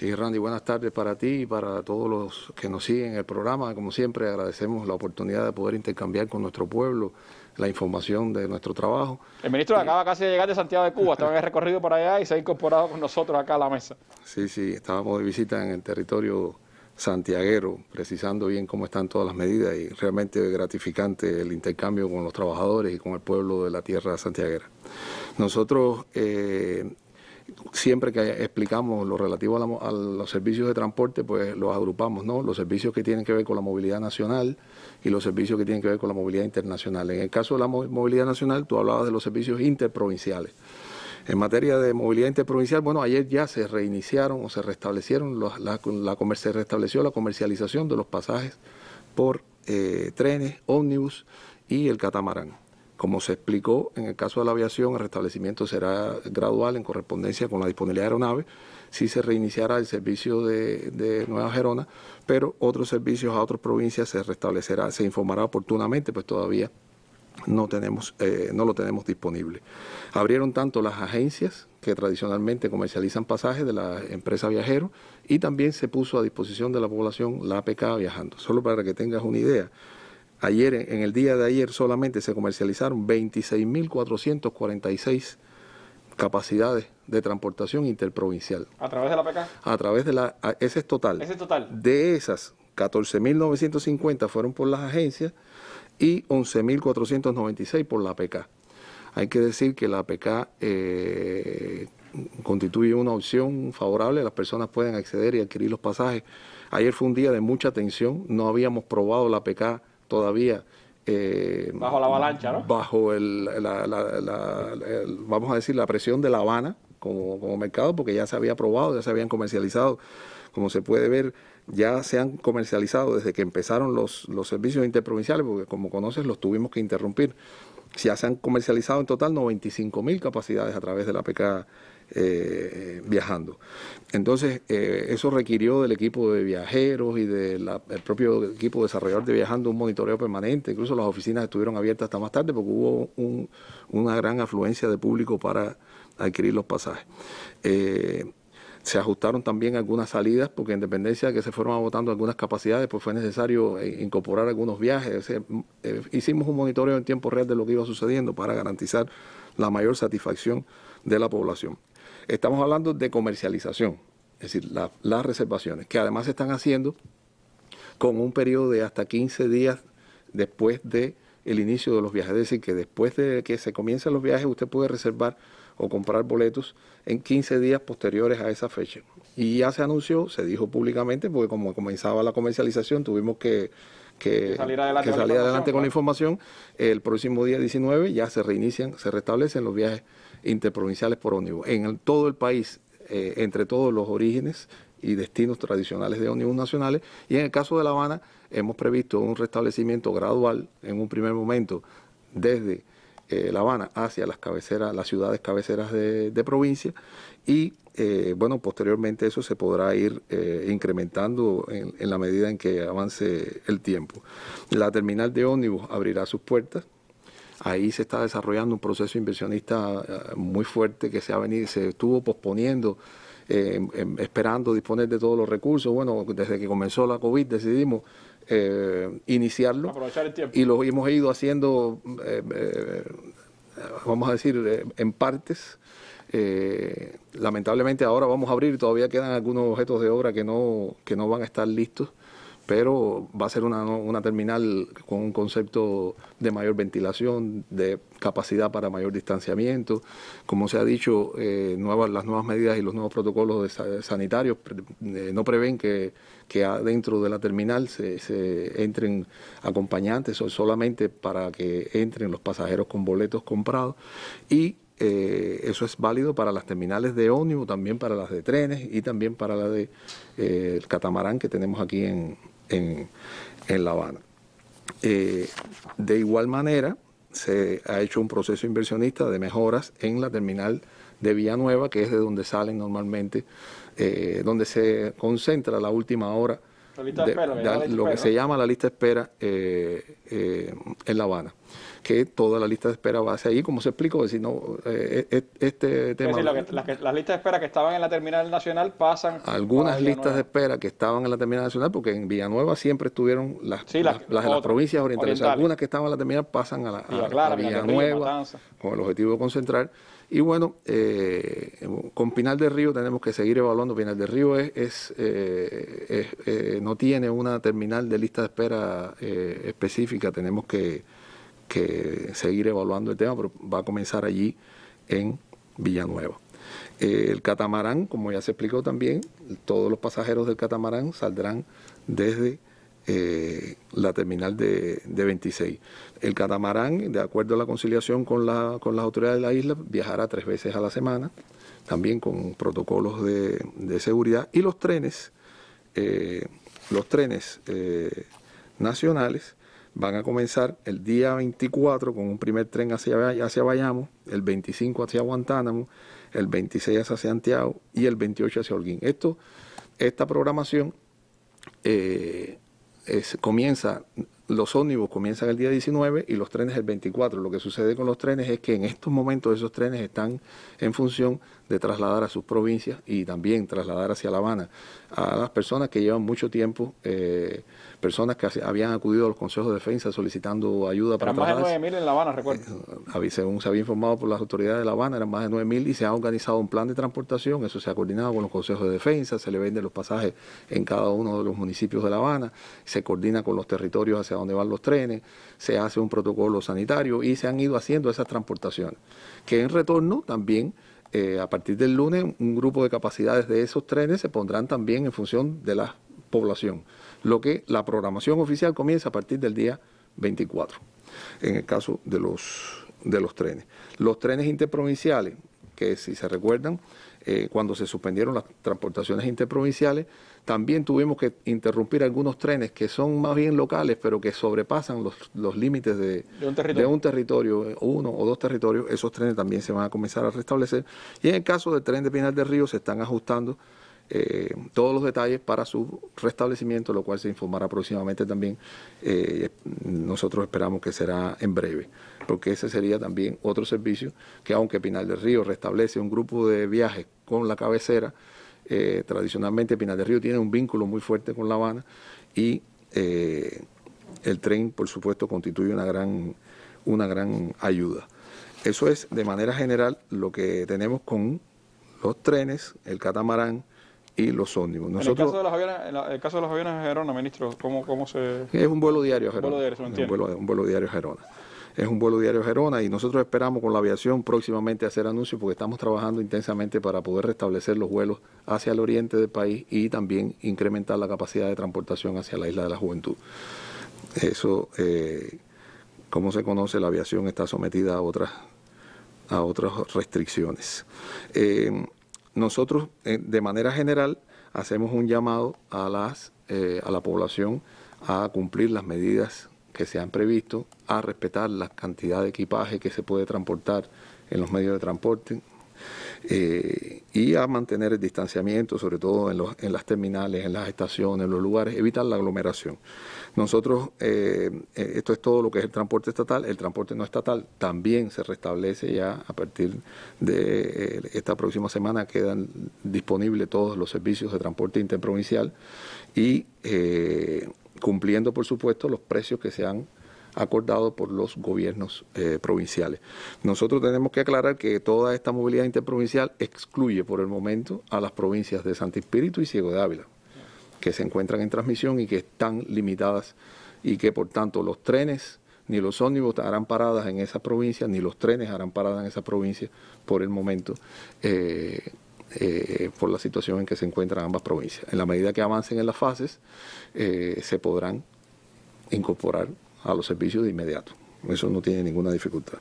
Sí, Randy, buenas tardes para ti y para todos los que nos siguen en el programa. Como siempre, agradecemos la oportunidad de poder intercambiar con nuestro pueblo la información de nuestro trabajo. El ministro eh, acaba casi de llegar de Santiago de Cuba, estaba en el recorrido para allá y se ha incorporado con nosotros acá a la mesa. Sí, sí, estábamos de visita en el territorio santiaguero, precisando bien cómo están todas las medidas y realmente gratificante el intercambio con los trabajadores y con el pueblo de la tierra santiaguera. Nosotros eh, siempre que explicamos lo relativo a, los servicios de transporte, pues los agrupamos, ¿no? Los servicios que tienen que ver con la movilidad nacional y los servicios que tienen que ver con la movilidad internacional. En el caso de la movilidad nacional, tú hablabas de los servicios interprovinciales. En materia de movilidad interprovincial, bueno, ayer ya se reiniciaron o se restablecieron, la, se restableció la comercialización de los pasajes por eh, trenes, ómnibus y el catamarán. Como se explicó, en el caso de la aviación, el restablecimiento será gradual en correspondencia con la disponibilidad de aeronaves. Si se reiniciará el servicio de, Nueva Gerona, pero otros servicios a otras provincias se restablecerá, se informará oportunamente, pues todavía no, tenemos, eh, no lo tenemos disponible. Abrieron tanto las agencias que tradicionalmente comercializan pasajes de la empresa viajero y también se puso a disposición de la población la APK viajando. Solo para que tengas una idea, Ayer, en el día de ayer solamente se comercializaron 26.446 capacidades de transportación interprovincial. ¿A través de la PK? A través de la... ese es total. Ese es total. De esas, 14.950 fueron por las agencias y 11.496 por la PK. Hay que decir que la PK eh, constituye una opción favorable, las personas pueden acceder y adquirir los pasajes. Ayer fue un día de mucha tensión, no habíamos probado la PK todavía... Eh, bajo la avalancha, ¿no? Bajo el, vamos a decir, la presión de La Habana como, mercado, porque ya se había probado, ya se habían comercializado. Como se puede ver, ya se han comercializado desde que empezaron los, los servicios interprovinciales, porque como conoces, los tuvimos que interrumpir. Ya se han comercializado en total 95 mil capacidades a través de la PK eh, viajando. Entonces, eh, eso requirió del equipo de viajeros y del propio equipo desarrollador de viajando un monitoreo permanente. Incluso las oficinas estuvieron abiertas hasta más tarde porque hubo una gran afluencia de público para adquirir los pasajes. Eh, se ajustaron también algunas salidas, porque en dependencia de que se fueron agotando algunas capacidades, pues fue necesario eh, incorporar algunos viajes. hicimos un monitoreo en tiempo real de lo que iba sucediendo para garantizar la mayor satisfacción de la población. Estamos hablando de comercialización, es decir, las reservaciones, que además se están haciendo con un periodo de hasta 15 días después de inicio de los viajes. Es decir, que después de que se comiencen los viajes, usted puede reservar o comprar boletos en 15 días posteriores a esa fecha. Y ya se anunció, se dijo públicamente, porque como comenzaba la comercialización, tuvimos que, salir adelante con la información. El próximo día 19 ya se reinician, se restablecen los viajes interprovinciales por ónibus en todo el país, eh, entre todos los orígenes y destinos tradicionales de ómnibus nacionales. Y en el caso de La Habana, hemos previsto un restablecimiento gradual en un primer momento desde eh, La Habana hacia las cabeceras, las ciudades cabeceras de, provincia y eh, bueno, posteriormente eso se podrá ir incrementando en, en la medida en que avance el tiempo. La terminal de ómnibus abrirá sus puertas Ahí se está desarrollando un proceso inversionista eh, muy fuerte que se, ha venido, se estuvo posponiendo. Eh, esperando disponer de todos los recursos. Bueno, desde que comenzó la COVID decidimos eh, iniciarlo y lo hemos ido haciendo, vamos a decir, en partes. lamentablemente ahora vamos a abrir, todavía quedan algunos objetos de obra que no, que no van a estar listos pero va a ser una, terminal con un concepto de mayor ventilación, de capacidad para mayor distanciamiento. Como se ha dicho, eh, nuevas, las nuevas medidas y los nuevos protocolos sanitarios eh, no prevén que, que dentro de la terminal se, entren acompañantes o solamente para que entren los pasajeros con boletos comprados y eh, eso es válido para las terminales de ómnibus, también para las de trenes y también para la de catamarán que tenemos aquí en, en, La Habana. Eh, de igual manera, se ha hecho un proceso inversionista de mejoras en la terminal de Villanueva, que es de donde salen normalmente, eh, donde se concentra la última hora lo que se llama la lista de espera en eh, eh, La Habana. Que toda la lista de espera va hacia ahí, como se explicó, si no, eh, este tema... Es las, listas de espera que estaban en la terminal nacional pasan... Algunas listas de espera que estaban en la terminal nacional, porque en Villanueva siempre estuvieron las, las, provincias orientales. Algunas que estaban en la terminal pasan a, la, a, Villanueva, con el objetivo de concentrar y bueno, eh, em, con Pinal del Río tenemos que seguir evaluando. Pinal del Río es, eh, eh, no tiene una terminal de lista de espera específica. Tenemos que, que, seguir evaluando el tema, pero va a comenzar allí en Villanueva. el catamarán, como ya se explicó también, todos los pasajeros del catamarán saldrán desde eh, la terminal de, 26. El catamarán, de acuerdo a la conciliación con, la, con las autoridades de la isla, viajará tres veces a la semana, también con protocolos de, seguridad. Y los trenes, eh, los trenes eh, nacionales van a comenzar el día 24 con un primer tren hacia, hacia Bayamo, el 25 hacia Guantánamo, el 26 hacia Santiago y el 28 hacia Holguín. Esto, esta programación es, comienza los ómnibus comienzan el día 19 y los trenes el 24. Lo que sucede con los trenes es que en estos momentos esos trenes están en función de trasladar a sus provincias y también trasladar hacia La Habana a las personas que llevan mucho tiempo, eh, personas que habían acudido a los consejos de defensa solicitando ayuda para trasladarse. Eran más de 9.000 en La Habana, recuerdo. Eh, según se había informado por las autoridades de La Habana, eran más de 9.000 y se ha organizado un plan de transportación, eso se ha coordinado con los consejos de defensa, se le venden los pasajes en cada uno de los municipios de La Habana, se coordina con los territorios hacia donde van los trenes, se hace un protocolo sanitario y se han ido haciendo esas transportaciones. Que en retorno también, eh, a partir del lunes, un grupo de capacidades de esos trenes se pondrán también en función de la población. Lo que la programación oficial comienza a partir del día 24, en el caso de los, de los trenes. Los trenes interprovinciales, que si se recuerdan, eh, cuando se suspendieron las transportaciones interprovinciales, también tuvimos que interrumpir algunos trenes que son más bien locales, pero que sobrepasan los, límites de, de, un de, un territorio, uno o dos territorios, esos trenes también se van a comenzar a restablecer. Y en el caso del tren de Pinal del Río se están ajustando eh, todos los detalles para su restablecimiento, lo cual se informará próximamente también. Eh, nosotros esperamos que será en breve, porque ese sería también otro servicio que aunque Pinal del Río restablece un grupo de viajes con la cabecera, eh, tradicionalmente Pinal del Río tiene un vínculo muy fuerte con La Habana y el tren, por supuesto, constituye una gran, una gran ayuda. Eso es de manera general lo que tenemos con los trenes, el catamarán, y los ómnibus. en, el caso de los aviones, en el de Gerona, ministro, ¿cómo, se...? Es un vuelo diario a Gerona. un, vuelo, diario a Gerona es un vuelo diario a Gerona y nosotros esperamos con la aviación próximamente hacer anuncios porque estamos trabajando intensamente para poder restablecer los vuelos hacia el oriente del país y también incrementar la capacidad de transportación hacia la isla de la juventud. Eso, eh, como se conoce, la aviación está sometida a otras, a otras restricciones. Eh, nosotros, eh, de manera general, hacemos un llamado eh, a, la población a cumplir las medidas que se han previsto, a respetar la cantidad de equipaje que se puede transportar en los medios de transporte, eh, y a mantener el distanciamiento, sobre todo en, las terminales, en las estaciones, en los lugares, evitar la aglomeración. Nosotros, eh, eh, esto es todo lo que es el transporte estatal, el transporte no estatal también se restablece ya a partir de esta próxima semana, quedan disponibles todos los servicios de transporte interprovincial y cumpliendo, por supuesto, los precios que se han acordado por los gobiernos eh, provinciales. Nosotros tenemos que aclarar que toda esta movilidad interprovincial excluye por el momento a las provincias de Santo Espíritu y Ciego de Ávila, que se encuentran en transmisión y que están limitadas y que por tanto los trenes ni los ómnibus harán paradas en esa provincia, ni los trenes harán paradas en esa provincia por el momento. Eh, eh, por la situación en que se encuentran ambas provincias. En la medida que avancen en las fases, se podrán incorporar a los servicios de inmediato. Eso no tiene ninguna dificultad.